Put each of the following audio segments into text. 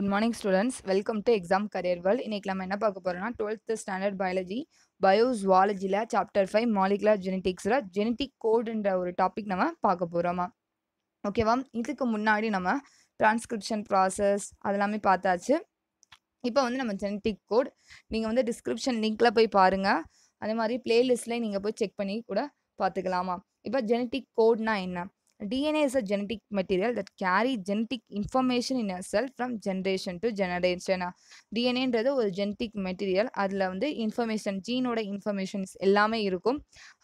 Good morning students welcome to Exam Career World இன்றைக்கி நம்ம என்ன பார்க்க போகிறோம்னா டுவெல்த்து ஸ்டாண்டர்ட் பயாலஜி பயோஸ்வாலஜியில் சாப்டர் ஃபைவ் மாலிகுலர் ஜெனட்டிக்ஸில் ஜெனட்டிக் கோடுன்ற ஒரு டாபிக் நம்ம பார்க்க போகிறோமா ஓகேவா இதுக்கு முன்னாடி நம்ம டிரான்ஸ்கிரிப்ஷன் ப்ராசஸ் அதெல்லாமே பார்த்தாச்சு இப்போ வந்து நம்ம ஜெனட்டிக் கோட் நீங்கள் வந்து டிஸ்கிரிப்ஷன் லிங்க்கில் போய் பாருங்கள் அதே மாதிரி பிளேலிஸ்ட்லேயே நீங்கள் போய் செக் பண்ணி கூட பார்த்துக்கலாமா இப்போ ஜெனட்டிக் கோட்னா என்ன DNA is a genetic material that carry genetic information in a cell from generation to generation. டிஎன்ஏன்றது ஒரு ஜெனட்டிக் மெட்டீரியல் அதில் வந்து இன்ஃபர்மேஷன் ஜீனோட இன்ஃபர்மேஷன்ஸ் எல்லாமே இருக்கும்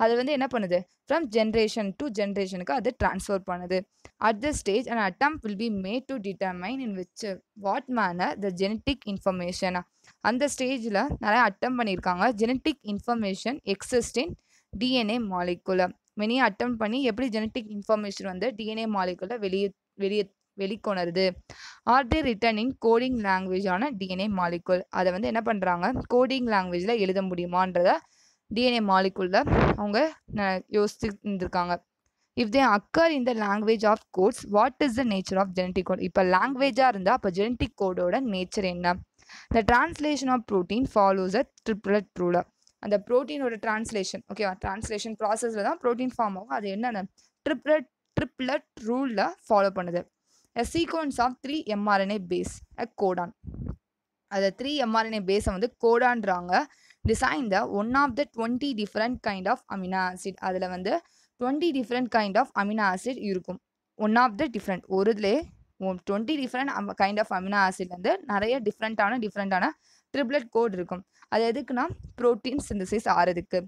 அது வந்து என்ன பண்ணுது ஃப்ரம் ஜென்ரேஷன் டு ஜென்ரேஷனுக்கு அது டிரான்ஸ்ஃபர் பண்ணுது at the stage and attempt will be made to determine in which what manner the genetic இன்ஃபர்மேஷனா அந்த ஸ்டேஜில் நிறையா அட்டம் பண்ணியிருக்காங்க genetic information exist in DNA molecular many attempt பண்ணி எப்படி ஜெனட்டிக் இன்ஃபர்மேஷன் வந்து டிஎன்ஏ மாலிகுலை வெளியே வெளியே வெளிக்கொணருது ஆர்டி ரிட்டர்னிங் கோடிங் லாங்குவேஜான டிஎன்ஏ மாலிகுல் அதை வந்து என்ன பண்ணுறாங்க கோடிங் லாங்குவேஜில் எழுத முடியுமான்றத டிஎன்ஏ மாலிகுலில் அவங்க யோசிச்சு இருந்திருக்காங்க இஃப் தே அக்கர் இந்த language of codes what is the nature of genetic code இப்போ லாங்குவேஜாக இருந்தால் அப்போ ஜெனட்டிக் கோடோட நேச்சர் என்ன the translation of protein follows a triplet ruler அந்த ப்ரோட்டீனோட டிரான்ஸ்லேஷன் ஓகேவா டிரான்ஸ்லேஷன் ப்ராசஸில் தான் ப்ரோட்டீன் ஃபார்ம் ஆகும் அது என்னென்ன ட்ரிப்லெட் ட்ரிப்லெட் ரூலில் ஃபாலோ பண்ணுது a sequence of three mRNA base a codon அந்த த்ரீ எம்ஆர்என்ஏ பேஸை வந்து கோடான்றாங்க design the one of the twenty different kind of amino acid அதில் வந்து twenty different kind of amino acid இருக்கும் ஒன் ஆஃப் த டிஃப்ரெண்ட் ஒரு இதுலேயே twenty different kind of amino ஆசிட்லேருந்து நிறைய டிஃப்ரெண்ட்டான டிஃப்ரெண்ட்டான ட்ரிப்ளட் கோட் இருக்கும் அது எதுக்குன்னா ப்ரோட்டீன் சிந்தசைஸ் ஆறதுக்கு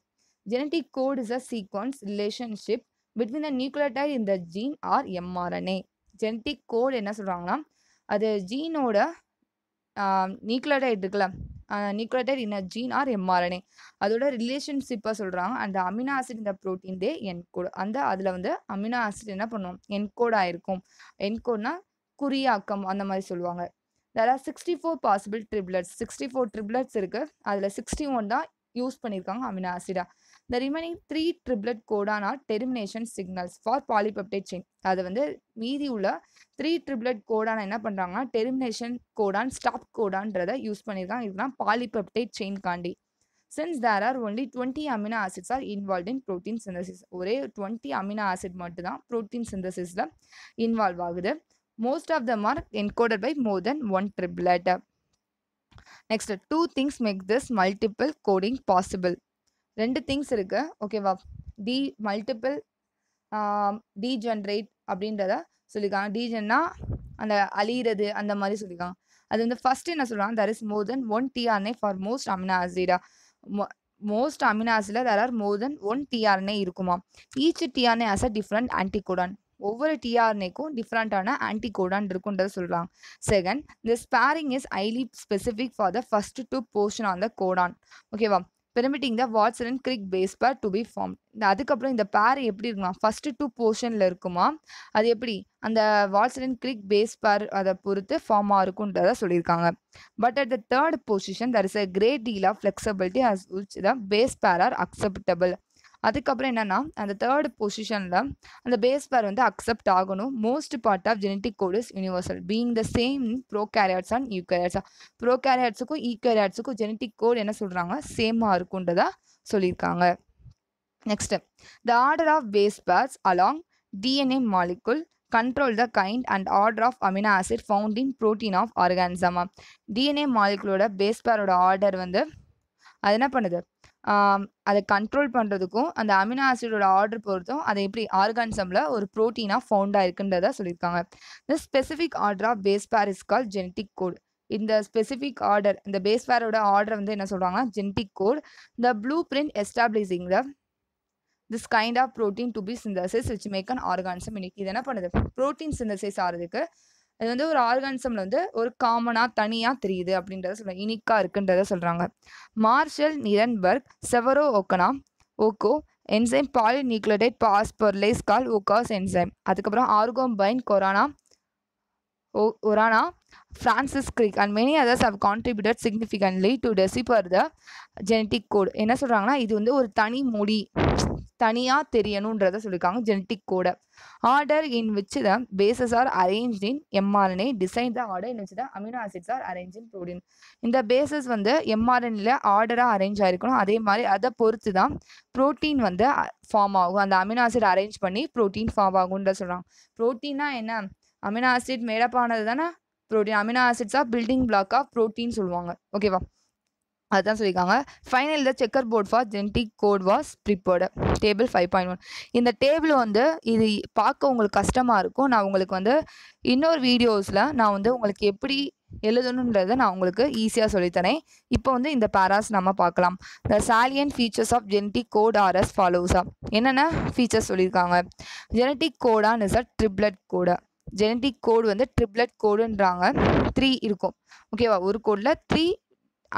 genetic code is a sequence relationship between a இன் இந்த gene or mRNA genetic code என்ன சொல்கிறாங்கன்னா அது ஜீனோட நியூக்ளியோடைட் இருக்குல்ல nucleotide in a gene or mRNA அதோட ரிலேஷன்ஷிப்பாக சொல்கிறாங்க அந்த அமினோ ஆசிட் இந்த ப்ரோட்டீன் தே என்கோடு அந்த அதில் வந்து அமினோ ஆசிட் என்ன பண்ணுவோம் என்கோடாக இருக்கும் என்கோட்னா குறியாக்கம் அந்த மாதிரி சொல்லுவாங்க there are sixty four possible triplets sixty four triplets இருக்குது அதில் சிக்ஸ்டி ஒன் தான் யூஸ் பண்ணியிருக்காங்க அமினோ ஆசிடாக இந்த ரிமைனிங் த்ரீ ட்ரிப்ளட் கோடானா termination signals for polypeptide chain அது வந்து மீதி உள்ள த்ரீ ட்ரிப்ளட் கோடான என்ன பண்ணுறாங்கன்னா டெர்மினேஷன் கோடான் ஸ்டாப் கோடான்றதை யூஸ் பண்ணியிருக்காங்க இதுதான் பாலிபெப்டைட் செயின் காண்டி since there are only twenty amino acids are involve in protein synthesis ஒரே டுவெண்ட்டி அமினோ ஆசிட் மட்டும்தான் ப்ரோட்டீன் சிந்தசிஸில் இன்வால்வ் ஆகுது most of the are encoded by more than one triplet. Next two things make this multiple coding possible ரெண்டு திங்ஸ் இருக்குது ஓகேவா D multiple D generate அப்படின்றத சொல்லியிருக்காங்க டீஜன்னா அந்த அழியிறது அந்த மாதிரி சொல்லியிருக்காங்க அது வந்து ஃபர்ஸ்ட் என்ன சொல்கிறாங்க there is more than one tRNA for most அமினாசிடா ஆசிடா மோஸ்ட் அமினாஸில் there are more than one tRNA இருக்குமா each tRNA has a different anticodon ஒவ்வொரு டிஆர்என்ஏக்கும் டிஃப்ரெண்ட்டான ஆன்டிகோடான் இருக்குன்றது சொல்கிறாங்க செகண்ட் இந்த pairing is highly specific for the first two portion on the codon ஓகேவா permitting the Watson and Crick base pair to be form இந்த அதுக்கப்புறம் இந்த பேர் எப்படி இருக்குமா ஃபஸ்ட்டு டூ போர்ஷனில் இருக்குமா அது எப்படி அந்த வாட்ஸன் அண்ட் கிரிக் பேஸ் பேர் அதை பொறுத்து ஃபார்மாக இருக்குன்றத சொல்லியிருக்காங்க but at the third position there is a great deal of flexibility as such the base pair are acceptable அதுக்கப்புறம் என்னென்னா அந்த தேர்ட் பொசிஷனில் அந்த பேஸ் பேர் வந்து அக்செப்ட் ஆகணும் most part of genetic code is universal being the same prokaryotes and யூ கேரியாட்ஸா ப்ரோ கேரியாட்ஸுக்கும் ஈ கேரியாட்ஸுக்கும் ஜெனட்டிக் கோட் என்ன சொல்கிறாங்க சேமாக இருக்குன்றதா சொல்லியிருக்காங்க next the order of base pairs along DNA molecule control the kind and order of amino acid found in protein of ஆர்கானிசமா டிஎன்ஏ மாலிகுலோட பேஸ் பேரோட ஆர்டர் வந்து அது என்ன பண்ணுது அதை கண்ட்ரோல் பண்ணுறதுக்கும் அந்த அமினோ ஆசிடோட ஆர்டர் பொறுத்தும் அதை எப்படி ஆர்கானிசமில் ஒரு ப்ரோட்டீனாக ஃபவுண்டாக இருக்குன்றதா சொல்லியிருக்காங்க இந்த specific order of base pair is call genetic code இந்த ஸ்பெசிஃபிக் ஆர்டர் இந்த பேஸ் பேரோட ஆர்டர் வந்து என்ன சொல்கிறாங்க genetic code the blueprint establishing the this kind of protein to be synthesize which make an organism இன்னைக்கு இது என்ன பண்ணுது ப்ரோட்டீன் சிந்தசைஸ் ஆகிறதுக்கு அது வந்து ஒரு ஆர்கானிசம்ல வந்து ஒரு காமனாக தனியாக தெரியுது அப்படின்றத சொல்கிறாங்க இனிக்காக இருக்குன்றத சொல்கிறாங்க மார்ஷல் நிரன்பர்க் செவரோ ஓக்கனா ஓகோ enzyme polynucleotide phosphorylase call ஓகாஸ் என்சைம் அதுக்கப்புறம் ஆர்கோம்பைன் கொரானா ஓ ஒரானா Francis Crick and many others have contributed significantly to decipher the genetic code என்ன சொல்கிறாங்கன்னா இது வந்து ஒரு தனி மொழி தனியாக தெரியணுன்றதை சொல்லியிருக்காங்க ஜெனட்டிக் கோடை order in which the bases are arrange in mRNA design the order in வச்சு the amino acids are arrange in protein இந்த பேசஸ் வந்து எம்ஆர்என்ஏல ஆர்டராக அரேஞ்ச் ஆகிருக்கணும் அதே மாதிரி அதை பொறுத்து தான் ப்ரோட்டீன் வந்து ஃபார்ம் ஆகும் அந்த அமினோ ஆசிட் அரேஞ்ச் பண்ணி ப்ரோட்டீன் ஃபார்ம் ஆகும்ன்ற சொல்கிறாங்க ப்ரோட்டீனா என்ன அமினோ ஆசிட் மேடப்பானது தானே protein amino of building block of protein சொல்லுவாங்க ஓகேவா அதுதான் சொல்லியிருக்காங்க final the checkerboard for genetic code was prepared table five point one இந்த டேபிள் வந்து இது பார்க்க உங்களுக்கு கஷ்டமாக இருக்கும் நான் உங்களுக்கு வந்து இன்னொரு வீடியோஸில் நான் வந்து உங்களுக்கு எப்படி எழுதணுன்றதை நான் உங்களுக்கு ஈஸியாக சொல்லித்தரேன் இப்போ வந்து இந்த பேராஸ் நம்ம பார்க்கலாம் the salient features of genetic code are as ஃபாலோஸா என்னென்ன ஃபீச்சர்ஸ் சொல்லியிருக்காங்க genetic codon is a triplet கோடா ஜெனட்டிக் கோடு வந்து ட்ரிப்ளட் கோடுன்றாங்க த்ரீ இருக்கும் ஓகேவா ஒரு கோடில் த்ரீ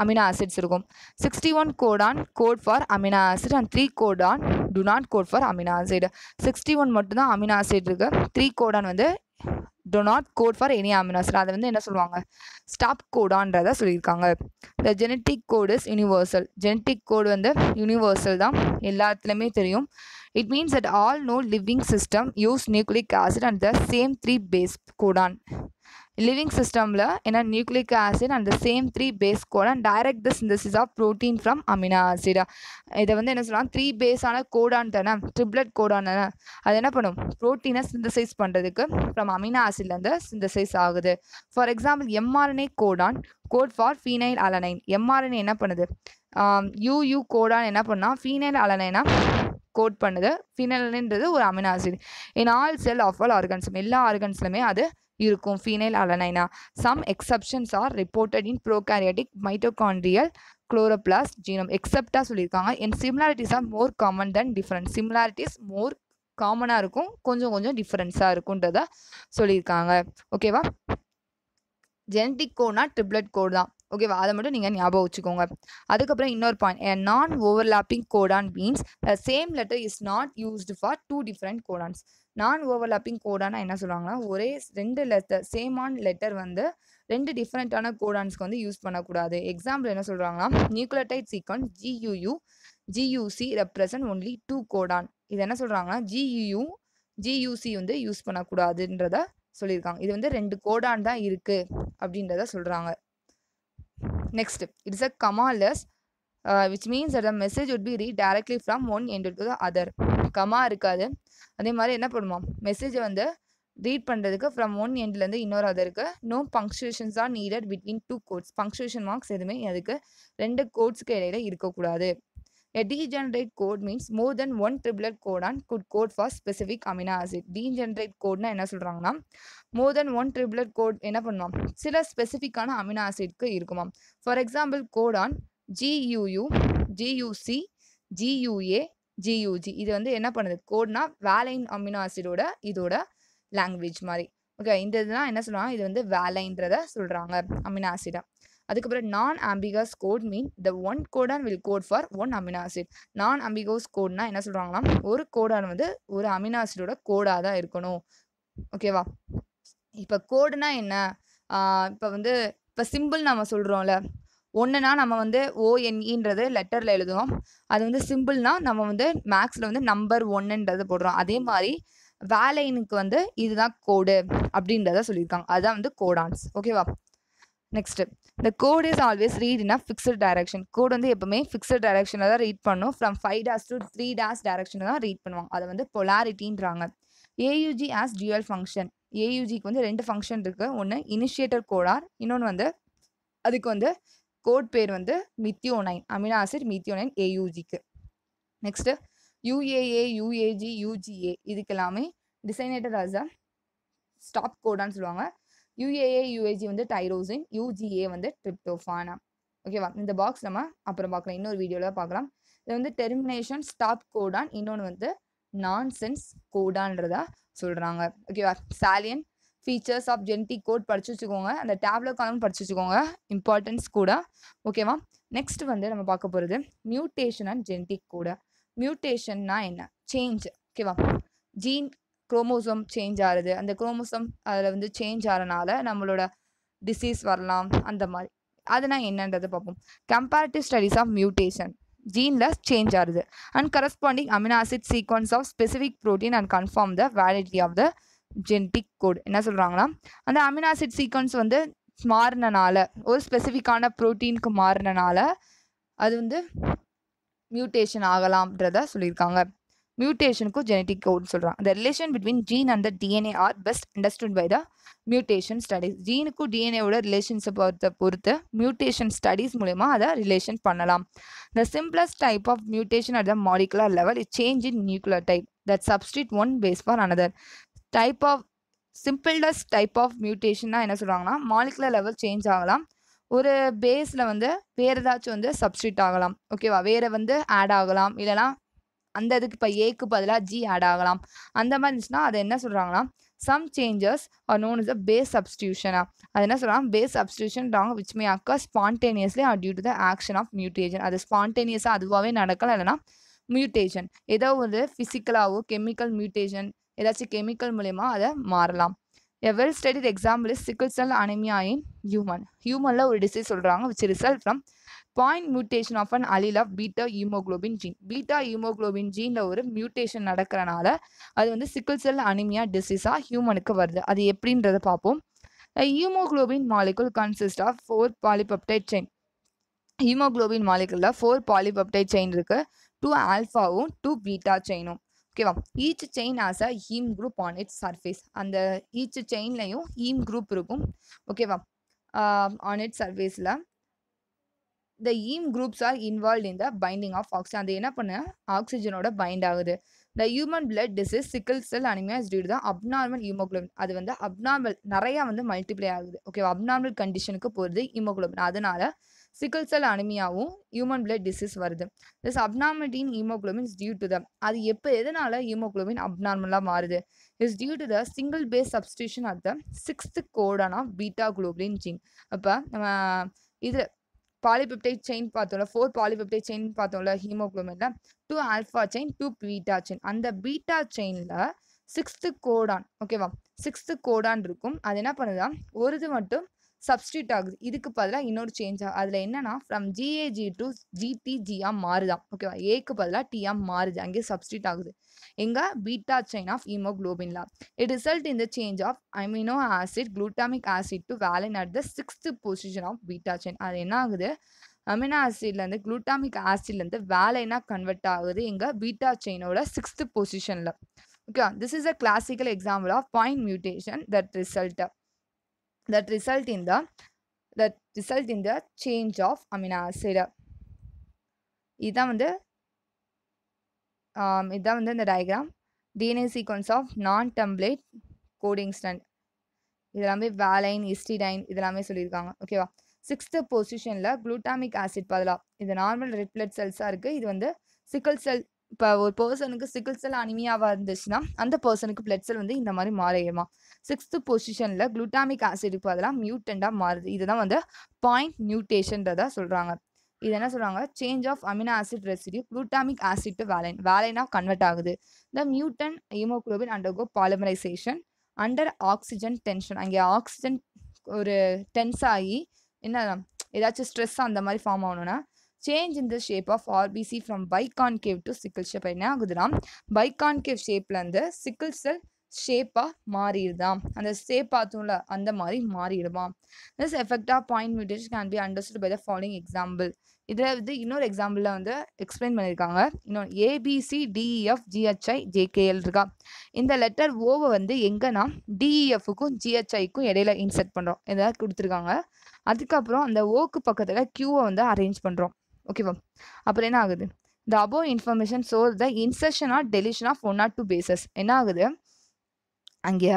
அமினோ ஆசிட்ஸ் இருக்கும் sixty one codon code for amino acid and three codon do not code for amino acid sixty one மட்டும்தான் அமினோ ஆசிட் இருக்குது த்ரீ கோடான் வந்து do not code for any amino amino acid அதை வந்து என்ன சொல்லுவாங்க stop கோடான்றதை சொல்லியிருக்காங்க the genetic code is universal genetic code வந்து யூனிவர்சல் தான் எல்லாத்துலேயுமே தெரியும் it means at all no living system use nucleic acid and the same three base codon living சிஸ்டமில் என்ன nucleic acid and the same three base codon direct the synthesis of protein from amino ஆசிடா இதை வந்து என்ன சொல்லலாம் three பேஸான Godan தானே triplet Godan தானே அது என்ன பண்ணும் ப்ரோட்டீனை சிந்தசைஸ் பண்ணுறதுக்கு ஃப்ரம் அமினா ஆசிட்லேருந்து சிந்தசைஸ் ஆகுது for example mRNA codon code for phenyl alanine mRNA என்ன பண்ணுது யூயூ கோடான் என்ன பண்ணால் ஃபீனைல் அலனைனா கோட் பண்ணுது ஃபினல்ன்றது ஒரு amino acid in all cell of all ஆர்கன்ஸும் எல்லா ஆர்கன்ஸ்லுமே அது இருக்கும் ஃபீனைல் அலனைனா some exceptions are reported in prokaryotic mitochondrial chloroplast genome எக்ஸப்டாக சொல்லியிருக்காங்க and similarities are more common than different similarities more காமனாக இருக்கும் கொஞ்சம் கொஞ்சம் டிஃப்ரென்ஸாக இருக்குன்றதை சொல்லியிருக்காங்க ஓகேவா ஜெனட்டிக் கோட்னா ட்ரிப்ளட் கோட் தான் ஓகேவா அதை மட்டும் நீங்கள் ஞாபகம் வச்சுக்கோங்க அதுக்கப்புறம் இன்னொரு point non overlapping codon means the same letter is not used for two different codons non overlapping கோடானா என்ன சொல்லுவாங்கன்னா ஒரே ரெண்டு லெட்டர் சேமான லெட்டர் வந்து ரெண்டு டிஃப்ரெண்ட்டான கோடான்ஸ்க்கு வந்து யூஸ் பண்ணக்கூடாது எக்ஸாம்பிள் என்ன சொல்கிறாங்கன்னா nucleotide sequence G U U G U C represent only two codon இது என்ன சொல்கிறாங்கன்னா ஜியூயு ஜியூசி வந்து யூஸ் பண்ணக்கூடாதுன்றத சொல்லியிருக்காங்க இது வந்து ரெண்டு கோடான் தான் இருக்குது அப்படின்றத சொல்கிறாங்க next it's a commaless which means the message would be read directly from one end to the other comma இருக்காது அதே மாதிரி என்ன பண்ணுவோம் மெசேஜை வந்து ரீட் பண்ணுறதுக்கு ஃப்ரம் ஒன் எண்ட்லேருந்து இன்னொரு அதற்கு no punctuations are needed between two codes punctuation marks எதுவுமே அதுக்கு ரெண்டு கோட்ஸ்க்கு இடையில இருக்கக்கூடாது A degenerate code means more than one triplet codon could code for specific amino acid. Degenerate codeனா என்ன சொல்கிறாங்கன்னா more than one triplet code என்ன பண்ணுவான் சில ஸ்பெசிஃபிக்கான அமினோ ஆசிட்க்கு இருக்குமாம் for example codon G U U G U C G U A G U G இது வந்து என்ன பண்ணுது கோட்னா வேலைன் அமினோ ஆசிடோட இதோட லாங்குவேஜ் மாதிரி ஓகே இந்த இதெல்லாம் என்ன சொல்லுவாங்க இது வந்து வேலைன்றத சொல்கிறாங்க அமினோ ஆசிடை அதுக்கப்புறம் non ambiguous code mean the one codon will code for one amino acid non ambiguous கோட்னா என்ன சொல்கிறாங்கன்னா ஒரு கோடான் வந்து ஒரு அமினோ ஆசிடோட கோடாக தான் இருக்கணும் ஓகேவா இப்போ கோடுனா என்ன இப்போ வந்து இப்போ சிம்பிள் நம்ம சொல்கிறோம்ல ஒன்றுனா நம்ம வந்து ஓஎன்இன்றது e லெட்டரில் எழுதுவோம் அது வந்து சிம்பிள்னா நம்ம வந்து மேக்ஸில் வந்து நம்பர் ஒன்றுன்றது போடுறோம் அதே மாதிரி வேலைனுக்கு வந்து இதுதான் கோடு அப்படின்றத சொல்லியிருக்காங்க அதுதான் வந்து கோடான்ஸ் ஓகேவா நெக்ஸ்ட்டு இந்த code is always read in a direction direction code வந்து எப்பவுமே ஃபிக்ஸட் டைரக்ஷனில் தான் ரீட் பண்ணும் from five dash to three dash டைரக்ஷனில் தான் ரீட் பண்ணுவாங்க அதை வந்து பொலாரிட்டின்றாங்க ஏயூஜி ஆஸ் டியூஎல் ஃபங்க்ஷன் ஏயூஜிக்கு வந்து ரெண்டு ஃபங்க்ஷன் இருக்குது ஒன்று இனிஷியேட்டர் கோடார் இன்னொன்று வந்து அதுக்கு வந்து கோட் பேர் வந்து மித்தியோ அமினா அமினோ ஆசிட் நைன் ஏயூஜிக்கு நெக்ஸ்ட்டு யூஏஏ யூஏஜி யூஜிஏ இதுக்கெல்லாமே டிசைனேட்டர் ஆஸ் அ ஸ்டாப் கோடான்னு சொல்லுவாங்க யூஏஏ யூஏஜி வந்து டைரோசின் யூஜிஏ வந்து ட்ரிப்டோஃபானா ஓகேவா இந்த பாக்ஸ் நம்ம அப்புறம் பார்க்கலாம் இன்னொரு வீடியோவில் பார்க்கலாம் இது வந்து டெர்மினேஷன் ஸ்டாப் கோடான் இன்னொன்று வந்து நான் சென்ஸ் கோடான்றதா சொல்கிறாங்க ஓகேவா salient features of genetic code படிச்சு வச்சுக்கோங்க அந்த டேப்லெட் காலம் படிச்சு வச்சுக்கோங்க இம்பார்ட்டன்ஸ் கூட ஓகேவா நெக்ஸ்ட் வந்து நம்ம பார்க்க போகிறது மியூட்டேஷன் அண்ட் ஜென்டிக் கூட மியூட்டேஷன்னா என்ன சேஞ்ச் ஓகேவா ஜீன் குரோமோசோம் சேஞ்ச் ஆகுது அந்த குரோமோசோம் அதில் வந்து சேஞ்ச் ஆகிறனால நம்மளோட டிசீஸ் வரலாம் அந்த மாதிரி அதுனா என்னன்றதை பார்ப்போம் கம்பேரிட்டிவ் ஸ்டடிஸ் ஆஃப் மியூட்டேஷன் ஜீனில் சேஞ்ச் ஆகுது and corresponding amino acid sequence of specific protein and confirm the validity of the genetic code என்ன சொல்கிறாங்கன்னா அந்த அமினாசிட் சீக்வன்ஸ் வந்து மாறினனால ஒரு ஸ்பெசிஃபிக்கான ப்ரோட்டீனுக்கு மாறினனால அது வந்து மியூட்டேஷன் ஆகலாம்ன்றத சொல்லியிருக்காங்க மியூட்டேஷனுக்கும் ஜெனட்டிக் கோட்னு சொல்கிறான் அந்த relation between gene and the DNA are best understood by the mutation studies ஜீனுக்கும் டிஎன்ஏவோட ரிலேஷன்ஸை பொறுத்த பொறுத்து மியூட்டேஷன் ஸ்டடீஸ் மூலயமா அதை ரிலேஷன் பண்ணலாம் the simplest type of mutation at the molecular level it change in nuclear type that substitute one base for another type of simplest type of மியூட்டேஷன்னா என்ன சொல்கிறாங்கன்னா மாலிகுலர் லெவல் சேஞ்ச் ஆகலாம் ஒரு பேஸில் வந்து வேறு ஏதாச்சும் வந்து சப்ஸ்டிட் ஆகலாம் ஓகேவா வேறு வந்து ஆட் ஆகலாம் இல்லைனா அந்த இதுக்கு இப்போ ஏக்கு பதிலாக ஜி ஆட் ஆகலாம் அந்த மாதிரி இருந்துச்சுன்னா அதை என்ன சொல்கிறாங்கன்னா some changes are known is a base சப்ஸ்டியூஷனா அது என்ன சொல்கிறாங்க பேஸ் சப்ஸ்டியூஷன்றாங்க which may occur spontaneously or due to the action of mutation அது ஸ்பான்டேனியஸாக அதுவாகவே நடக்கலாம் இல்லைனா மியூட்டேஷன் ஏதோ ஒரு ஃபிசிக்கலாகவோ கெமிக்கல் மியூட்டேஷன் ஏதாச்சும் கெமிக்கல் மூலயமா அதை மாறலாம் a well studied example is sickle cell anaemia in human ஹியூமனில் ஒரு டிசீஸ் சொல்கிறாங்க which result from point mutation of an allele of beta haemoglobin gene beta haemoglobin ஜீனில் ஒரு மியூட்டேஷன் நடக்கிறனால அது வந்து சிக்கிள் செல் அனிமியா டிசீஸாக ஹியூமனுக்கு வருது அது எப்படின்றத பார்ப்போம் haemoglobin molecule consist of four polypeptide chain haemoglobin மாலிகுலில் ஃபோர் பாலிபப்டைட் செயின் இருக்குது டூ ஆல்ஃபாவும் டூ பீட்டா செயினும் ஓகேவா each chain has a haem group on its surface அந்த ஈச் செயின்லையும் ஹீம் குரூப் இருக்கும் ஓகேவா ஆன் இட்ஸ் சர்ஃபேஸில் the haem groups are involve in the binding of oxygen அது என்ன பண்ண ஆக்சிஜனோட பைண்ட் ஆகுது the human blood disease sickle cell anaemias due தான் அப்நார்மல் ஹீமோக்ளோபின் அது வந்து அப்நார்மல் நிறையா வந்து மல்டிப்ளை ஆகுது ஓகே அப்நார்மல் கண்டிஷனுக்கு போகிறது ஹீமோக்ளோபின் அதனால சிக்கல் செல் அனிமியாவும் ஹியூமன் பிளட் டிசீஸ் வருது this abnormality in haemoglobins due to the அது எப்போ எதனால ஹீமோக்ளோபின் அப்நார்மலாக மாறுது is due to the single base substitution at the sixth codon of beta globin gene அப்போ நம்ம இது பாலிபெப்டைட் செயின் பார்த்தோம்ல ஃபோர் பாலிபெப்டைட் செயின் பார்த்தோம்ல ஹீமோக்ளோமினில் two alpha chain two beta chain அந்த பீட்டா செயினில் சிக்ஸ்த்து கோடான் ஓகேவா சிக்ஸ்த்து கோடான் இருக்கும் அது என்ன பண்ணுதான் ஒரு இது மட்டும் சப்ஸ்டியூட் ஆகுது இதுக்கு பதிலாக இன்னொரு சேஞ்ச் ஆகும் அதில் என்னன்னா ஃப்ரம் ஜிஏஜி டு ஜிடிஜியாக மாறுதான் ஓகேவா ஏக்கு பதிலாக டிஆம் மாறுது அங்கே சப்ஸ்டியூட் ஆகுது எங்கே பீட்டா செயின் ஆஃப் ஹீமோக்ளோபின்ல it result in the change of amino acid glutamic acid to valine at the sixth position of beta chain அது என்ன ஆகுது அமினோ ஆசிட்லேருந்து குளூட்டாமிக் ஆசிட்லேருந்து வேலைனா கன்வெர்ட் ஆகுது எங்கள் பீட்டா செயினோட சிக்ஸ்த் பொசிஷனில் ஓகேவா this is a classical example of point mutation that result that result in the that result in the change of amino acid இதான் வந்து இதான் வந்து இந்த diagram DNA sequence of non template coding strand இதெல்லாமே valine இஸ்டிடைன் இதெல்லாமே சொல்லியிருக்காங்க ஓகேவா sixth பொசிஷனில் குளூட்டாமிக் ஆசிட் பதிலாக இது நார்மல் ரெட் பிளட் செல்ஸாக இருக்குது இது வந்து சிக்கல் செல் இப்போ ஒரு பர்சனுக்கு சிக்கல் செல் அனிமியாவாக இருந்துச்சுன்னா அந்த பர்சனுக்கு பிளட் செல் வந்து இந்த மாதிரி மாறிடுமா சிக்ஸ்த்து பொசிஷனில் குளுட்டாமிக் ஆசிட் இப்போ அதெல்லாம் மியூட்டண்டாக மாறுது இதுதான் வந்து பாயிண்ட் மியூட்டேஷன்றதாக சொல்கிறாங்க இது என்ன சொல்கிறாங்க change of amino acid residue glutamic acid to valine வேலைனாக கன்வெர்ட் ஆகுது இந்த mutant haemoglobin undergo polymerisation under oxygen tension அங்கே ஆக்சிஜன் ஒரு டென்ஸ் ஆகி என்ன ஏதாச்சும் ஸ்ட்ரெஸ் அந்த மாதிரி ஃபார்ம் ஆகணும்னா change in the shape of RBC from biconcave to sickle shape என்ன ஆகுதுன்னா பைகான்கேவ் ஷேப்லேருந்து சிக்கிள் செல் ஷேப்பாக மாறிடுதாம் அந்த ஷேப் பார்த்தோம்ல அந்த மாதிரி மாறிடுவான் this effect of point mutation can be understood by the following example இதில் வந்து இன்னொரு எக்ஸாம்பிளில் வந்து எக்ஸ்பிளைன் பண்ணியிருக்காங்க இன்னொன்று ஏபிசி டிஇஎஃப் ஜிஹெச்ஐ ஜேகேஎல் இருக்கா இந்த லெட்டர் ஓவை வந்து எங்கன்னா டிஇஎஃப்க்கும் e, ஜிஹெச்ஐக்கும் இடையில இன்செர்ட் பண்ணுறோம் எதாவது கொடுத்துருக்காங்க அதுக்கப்புறம் அந்த ஓக்கு பக்கத்தில் கியூவை வந்து அரேஞ்ச் பண்ணுறோம் ஓகேவா அப்புறம் என்ன ஆகுது the above information so the insertion or deletion of one or two bases என்ன ஆகுது அங்கே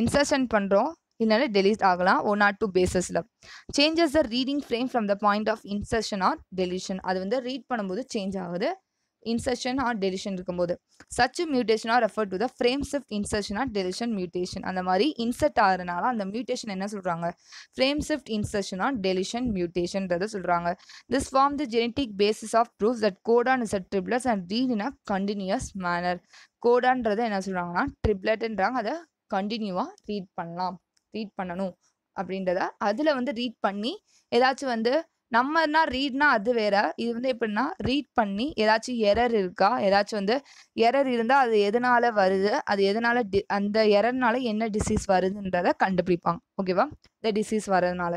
இன்சர்ஷன் பண்ணுறோம் இல்லைனா டெலீட் ஆகலாம் ஒன் ஆர் டூ பேசஸில் changes the reading frame from the point of insertion or deletion அது வந்து ரீட் பண்ணும்போது சேஞ்ச் ஆகுது இன்சர்ஷன் ஆர் டெலிஷன் இருக்கும்போது such mutation are refer to the frame shift insertion or deletion mutation அந்த மாதிரி insert ஆகிறனால அந்த மியூட்டேஷன் என்ன சொல்கிறாங்க frame shift insertion or deletion மியூட்டேஷன்றத சொல்கிறாங்க this form the genetic basis of proof that codon is a triplets and read in a continuous manner கோடான்றதை என்ன சொல்கிறாங்கன்னா ட்ரிப்ளெட்ன்றாங்க அதை கண்டினியூவாக ரீட் பண்ணலாம் ரீட் பண்ணணும் அப்படின்றத அதில் வந்து ரீட் பண்ணி ஏதாச்சும் வந்து நம்மனா ரீட்னா அது வேற இது வந்து எப்படின்னா ரீட் பண்ணி ஏதாச்சும் எரர் இருக்கா ஏதாச்சும் வந்து எரர் இருந்தால் அது எதனால வருது அது எதனால டி அந்த எரர்னால என்ன டிசீஸ் வருதுன்றதை கண்டுபிடிப்பாங்க ஓகேவா இந்த டிசீஸ் வரதுனால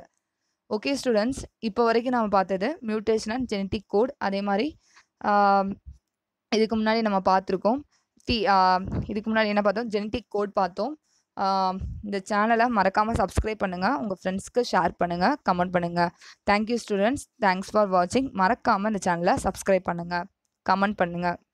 ஓகே ஸ்டூடெண்ட்ஸ் இப்போ வரைக்கும் நம்ம பார்த்தது மியூட்டேஷன் அண்ட் ஜெனட்டிக் கோட் அதே மாதிரி இதுக்கு முன்னாடி நம்ம பார்த்துருக்கோம் டி இதுக்கு முன்னாடி என்ன பார்த்தோம் ஜெனட்டிக் கோட் பார்த்தோம் இந்த சேனலை மறக்காமல் சப்ஸ்கிரைப் பண்ணுங்கள் உங்கள் ஃப்ரெண்ட்ஸ்க்கு ஷேர் பண்ணுங்கள் கமெண்ட் பண்ணுங்கள் தேங்க்யூ ஸ்டூடெண்ட்ஸ் தேங்க்ஸ் ஃபார் வாட்சிங் மறக்காமல் இந்த சேனலை சப்ஸ்கிரைப் பண்ணுங்கள் கமெண்ட் பண்ணுங்கள்